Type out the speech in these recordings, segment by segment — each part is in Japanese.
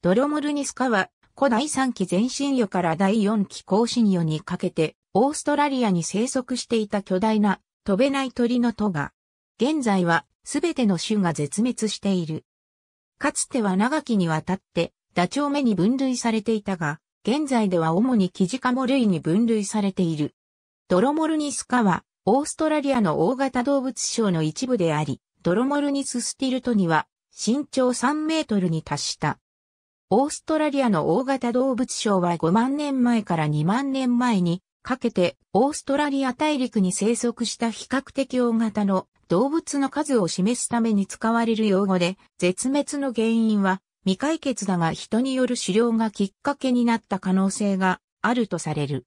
ドロモルニスカは、古代3期前進魚から第4期後新魚にかけて、オーストラリアに生息していた巨大な飛べない鳥のトガ。現在はすべての種が絶滅している。かつては長きにわたってダチョウ目に分類されていたが、現在では主にキジカモ類に分類されている。ドロモルニスカはオーストラリアの大型動物省の一部であり、ドロモルニススティルトには身長3メートルに達したオーストラリアの大型動物賞は5万年前から2万年前にかけてオーストラリア大陸に生息した比較的大型の動物の数を示すために使われる用語で、絶滅の原因は未解決だが人による狩猟がきっかけになった可能性があるとされる。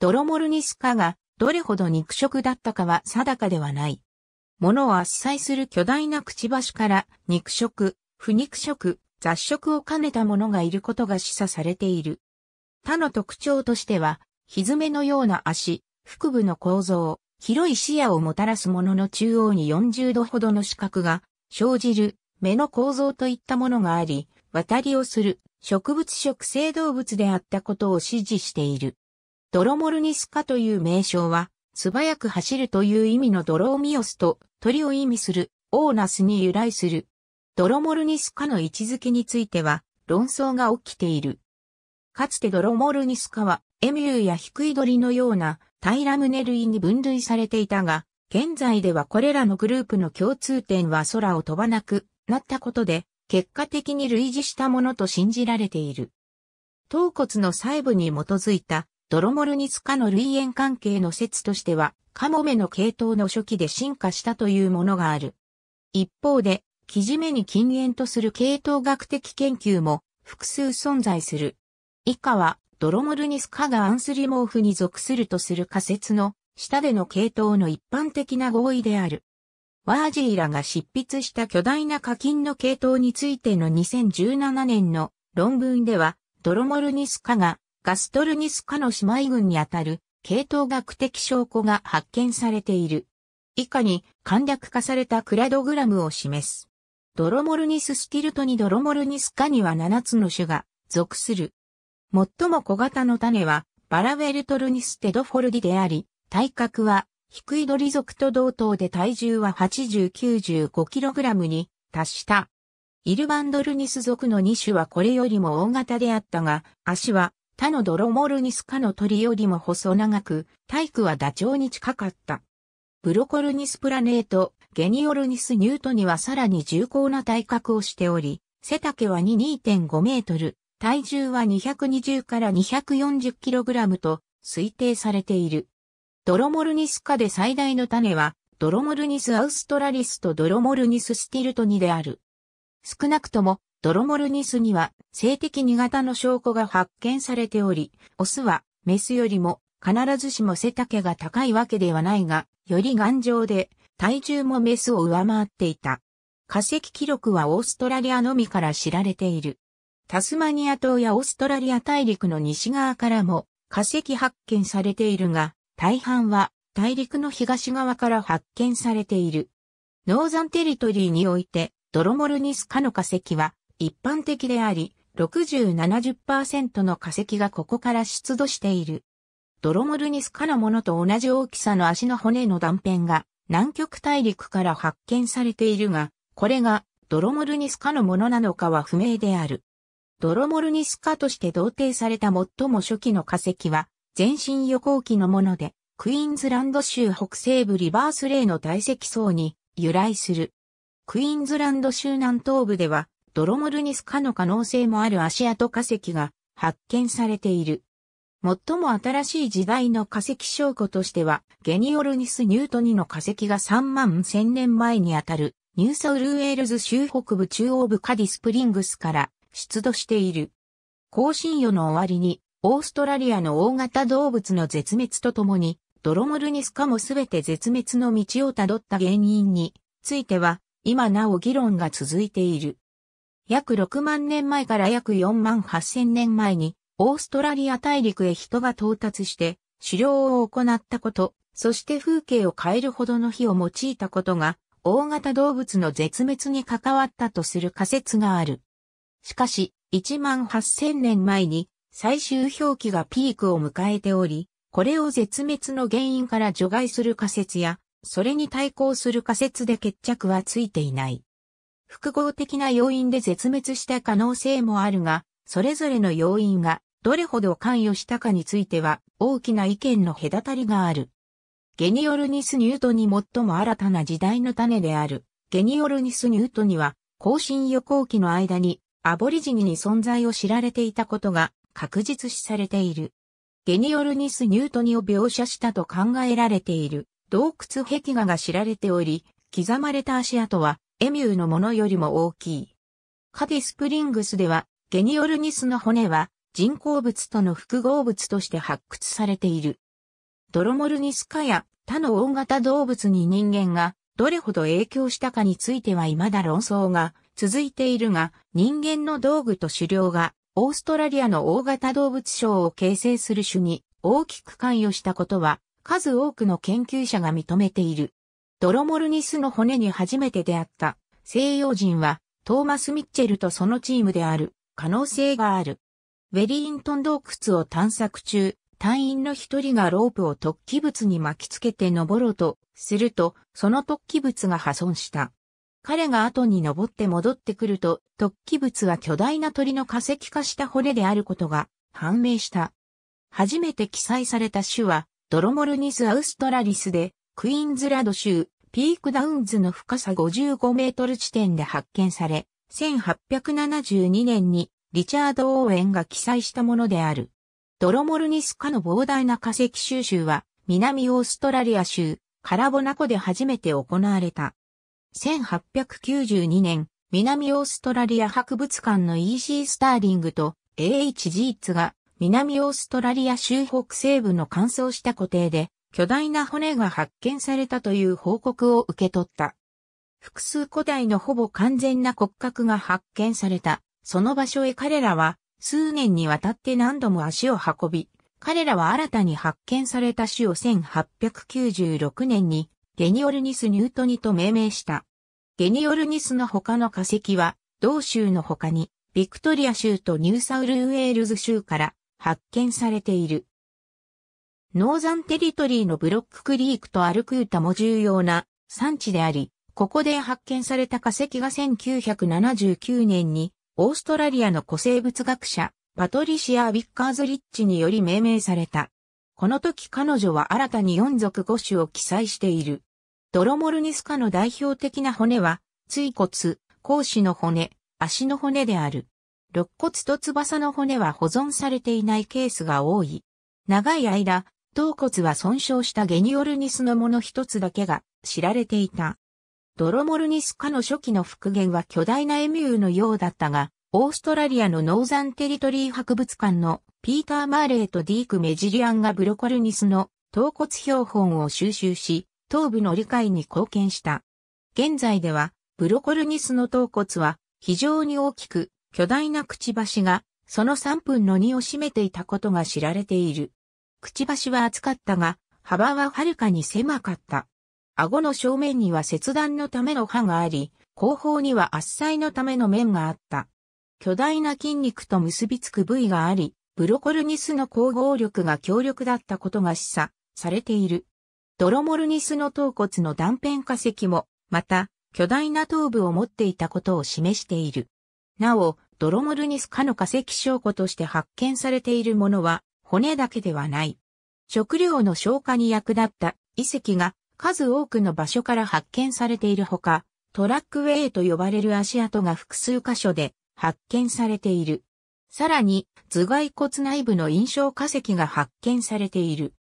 ドロモルニスカがどれほど肉食だったかは定かではない。物を圧砕する巨大なくちばしから肉食、不肉食、雑食を兼ねたものがいることが示唆されている。他の特徴としては、ひずめのような足、腹部の構造、広い視野をもたらすものの中央に40度ほどの視覚が生じる目の構造といったものがあり、渡りをする植物食性動物であったことを支持している。ドロモルニスカという名称は、素早く走るという意味のドローミオスと鳥を意味するオーナスに由来する。ドロモルニスカの位置づけについては論争が起きている。かつてドロモルニスカはエミューやヒクイドリのようなタイラムネ類に分類されていたが、現在ではこれらのグループの共通点は空を飛ばなくなったことで、結果的に類似したものと信じられている。頭骨の細部に基づいたドロモルニスカの類縁関係の説としては、カモメの系統の初期で進化したというものがある。一方で、きじめに禁煙とする系統学的研究も複数存在する。以下は、ドロモルニスカがアンスリモーフに属するとする仮説の下での系統の一般的な合意である。ワージーらが執筆した巨大な課金の系統についての2017年の論文では、ドロモルニスカがガストルニスカの姉妹群にあたる系統学的証拠が発見されている。以下に簡略化されたクラドグラムを示す。ドロモルニススキルトにドロモルニス科には7つの種が属する。最も小型の種はバラウェルトルニステドフォルディであり、体格は低い鳥属と同等で体重は 80-95kg に達した。イルバンドルニス属の2種はこれよりも大型であったが、足は他のドロモルニス科の鳥よりも細長く、体育はダチョウに近かった。ブロコルニスプラネート、ゲニオルニス・ニュートにはさらに重厚な体格をしており、背丈は2.5メートル、体重は220から240キログラムと推定されている。ドロモルニス科で最大の種は、ドロモルニス・アウストラリスとドロモルニス・スティルトニである。少なくとも、ドロモルニスには性的2型の証拠が発見されており、オスはメスよりも必ずしも背丈が高いわけではないが、より頑丈で体重もメスを上回っていた。化石記録はオーストラリアのみから知られている。タスマニア島やオーストラリア大陸の西側からも化石発見されているが、大半は大陸の東側から発見されている。ノーザンテリトリーにおいて、ドロモルニス科の化石は一般的であり、60-70%の化石がここから出土している。ドロモルニス科のものと同じ大きさの足の骨の断片が南極大陸から発見されているが、これがドロモルニスカのものなのかは不明である。ドロモルニスカとして同定された最も初期の化石は、全身予行機のもので、クイーンズランド州北西部リバースレイの堆積層に由来する。クイーンズランド州南東部では、ドロモルニスカの可能性もある足跡化石が発見されている。最も新しい時代の化石証拠としては、ゲニオルニス・ニュートニの化石が3万1000年前にあたる、ニューサウルウェールズ州北部中央部カディスプリングスから出土している。更新世の終わりに、オーストラリアの大型動物の絶滅とともに、ドロモルニス化もすべて絶滅の道をたどった原因については、今なお議論が続いている。約6万年前から約4万8000年前に、オーストラリア大陸へ人が到達して狩猟を行ったこと、そして風景を変えるほどの火を用いたことが、大型動物の絶滅に関わったとする仮説がある。しかし、1万8000年前に最終表記がピークを迎えており、これを絶滅の原因から除外する仮説や、それに対抗する仮説で決着はついていない。複合的な要因で絶滅した可能性もあるが、それぞれの要因がどれほど関与したかについては大きな意見の隔たりがある。ゲニオルニス・ニュートに最も新たな時代の種である、ゲニオルニス・ニュートには、後進予行期の間にアボリジニに存在を知られていたことが確実視されている。ゲニオルニス・ニュートニを描写したと考えられている洞窟壁画が知られており、刻まれた足跡はエミューのものよりも大きい。カディ・スプリングスではゲニオルニスの骨は人工物との複合物として発掘されている。ドロモルニスカや他の大型動物に人間がどれほど影響したかについては未だ論争が続いているが、人間の道具と狩猟がオーストラリアの大型動物賞を形成する種に大きく関与したことは数多くの研究者が認めている。ドロモルニスの骨に初めて出会った西洋人はトーマス・ミッチェルとそのチームである可能性がある。ウェリーントン洞窟を探索中、隊員の一人がロープを突起物に巻きつけて登ろうとすると、その突起物が破損した。彼が後に登って戻ってくると、突起物は巨大な鳥の化石化した骨であることが判明した。初めて記載された種は、ドロモルニス・アウストラリスで、クイーンズラド州、ピークダウンズの深さ55メートル地点で発見され、1872年にリチャード・オーウェンが記載したものである。ドロモルニス科の膨大な化石収集は、南オーストラリア州、カラボナ湖で初めて行われた。1892年、南オーストラリア博物館の E.C. スターリングと A.H. ジーツが南オーストラリア州北西部の乾燥した湖底で巨大な骨が発見されたという報告を受け取った。複数古代のほぼ完全な骨格が発見されたその場所へ彼らは数年にわたって何度も足を運び、彼らは新たに発見された種を1896年にゲニオルニス・ニュートニと命名した。ゲニオルニスの他の化石は、同州の他に、ビクトリア州とニューサウルウェールズ州から発見されている。ノーザンテリトリーのブロッククリークとアルクータも重要な産地であり、ここで発見された化石が1979年にオーストラリアの古生物学者、パトリシア・ウィッカーズ・リッチにより命名された。この時彼女は新たに4族5種を記載している。ドロモルニス科の代表的な骨は、椎骨、甲子の骨、足の骨である。肋骨と翼の骨は保存されていないケースが多い。長い間、頭骨は損傷したゲニオルニスのもの一つだけが知られていた。ドロモルニス科の初期の復元は巨大なエミューのようだったが、オーストラリアのノーザンテリトリー博物館のピーター・マーレーとディーク・メジリアンがブロコルニスの頭骨標本を収集し、頭部の理解に貢献した。現在では、ブロコルニスの頭骨は非常に大きく、巨大なくちばしが、その3分の2を占めていたことが知られている。くちばしは厚かったが、幅ははるかに狭かった。顎の正面には切断のための歯があり、後方には圧裁のための面があった。巨大な筋肉と結びつく部位があり、ブロコルニスの光合力が強力だったことが示唆されている。ドロモルニスの頭骨の断片化石も、また、巨大な頭部を持っていたことを示している。なお、ドロモルニス科の化石証拠として発見されているものは、骨だけではない。食料の消化に役立った遺跡が数多くの場所から発見されているほか、トラックウェイと呼ばれる足跡が複数箇所で発見されている。さらに、頭蓋骨内部の印象化石が発見されている。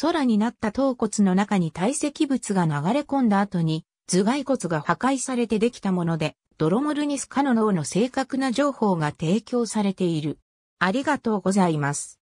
空になった頭骨の中に堆積物が流れ込んだ後に、頭蓋骨が破壊されてできたもので、ドロモルニスカの脳の正確な情報が提供されている。ありがとうございます。